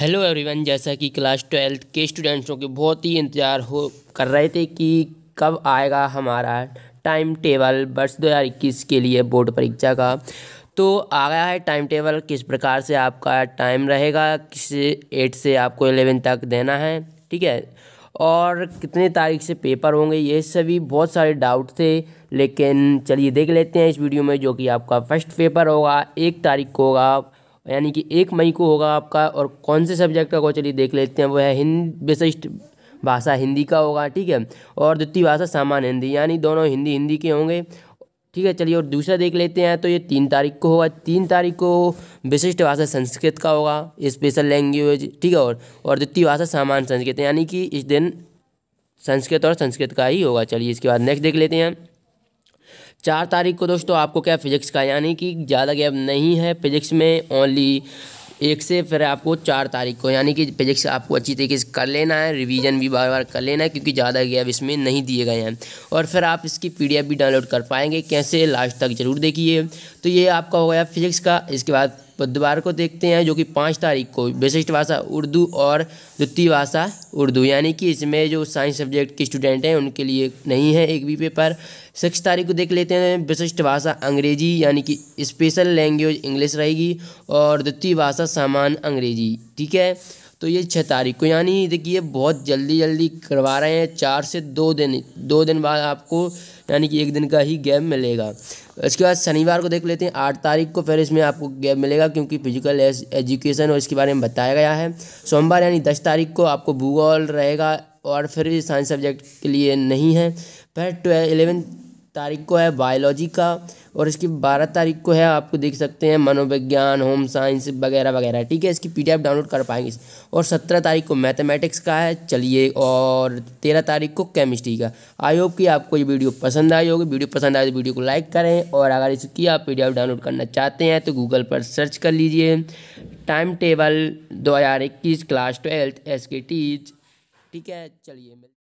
hello everyone जैसा कि class twelfth के स्टूडेंट्सों के बहुत ही इंतज़ार हो कर रहे थे कि कब आएगा हमारा टाइम टेबल वर्ष दो हज़ार इक्कीस के लिए बोर्ड परीक्षा का तो आ गया है टाइम टेबल किस प्रकार से आपका टाइम रहेगा किस एट से आपको एलेवन तक देना है ठीक है और कितने तारीख से पेपर होंगे ये सभी बहुत सारे डाउट थे लेकिन चलिए देख लेते हैं इस वीडियो में जो कि आपका फर्स्ट पेपर होगा एक तारीख को होगा यानी कि एक मई को होगा आपका और कौन से सब्जेक्ट का चलिए देख लेते हैं वो है हिंद विशिष्ट भाषा हिंदी का होगा ठीक है और द्वितीय भाषा सामान्य हिंदी यानी दोनों हिंदी हिंदी के होंगे ठीक है चलिए और दूसरा देख लेते हैं तो ये तीन तारीख को होगा तीन तारीख को विशिष्ट भाषा संस्कृत का होगा स्पेशल लैंग्वेज ठीक है और और द्वितीय भाषा सामान्य संस्कृत यानी कि इस दिन संस्कृत और संस्कृत का ही होगा चलिए इसके बाद नेक्स्ट देख लेते हैं चार तारीख को दोस्तों आपको क्या फिजिक्स का यानी कि ज़्यादा गैप नहीं है फिजिक्स में ओनली एक से फिर आपको चार तारीख को यानी कि फिजिक्स आपको अच्छी तरीके से कर लेना है रिवीजन भी बार बार कर लेना है क्योंकि ज़्यादा गैप इसमें नहीं दिए गए हैं और फिर आप इसकी पीडीएफ भी डाउनलोड कर पाएंगे कैसे लास्ट तक ज़रूर देखिए तो ये आपका हो गया फिजिक्स का इसके बाद बुधवार को देखते हैं जो कि पाँच तारीख को विशिष्ट भाषा उर्दू और द्वितीय भाषा उर्दू यानी कि इसमें जो साइंस सब्जेक्ट के स्टूडेंट हैं उनके लिए नहीं है एक भी पेपर सिक्स तारीख को देख लेते हैं विशिष्ट भाषा अंग्रेजी यानी कि स्पेशल लैंग्वेज इंग्लिश रहेगी और द्वितीय भाषा सामान अंग्रेजी ठीक है तो ये छः तारीख को यानी देखिए बहुत जल्दी जल्दी करवा रहे हैं चार से दो दिन दो दिन बाद आपको यानी कि एक दिन का ही गैप मिलेगा इसके बाद शनिवार को देख लेते हैं आठ तारीख को फिर इसमें आपको गैप मिलेगा क्योंकि फिजिकल एजुकेशन और इसके बारे में बताया गया है सोमवार यानी दस तारीख को आपको भूगोल रहेगा और फिर साइंस सब्जेक्ट के लिए नहीं है फिर ट्वेल्व तारीख को है बायोलॉजी का और इसकी बारह तारीख को है आपको देख सकते हैं मनोविज्ञान होम साइंस वगैरह वगैरह ठीक है इसकी पी डाउनलोड कर पाएंगे और सत्रह तारीख को मैथमेटिक्स का है चलिए और तेरह तारीख को केमिस्ट्री का आई होप कि आपको ये वीडियो पसंद आई होगी वीडियो पसंद आए तो वीडियो को लाइक करें और अगर इसकी आप पी डाउनलोड करना चाहते हैं तो गूगल पर सर्च कर लीजिए टाइम टेबल दो हज़ार इक्कीस क्लास ट्वेल्थ एस के टीच ठीक है चलिए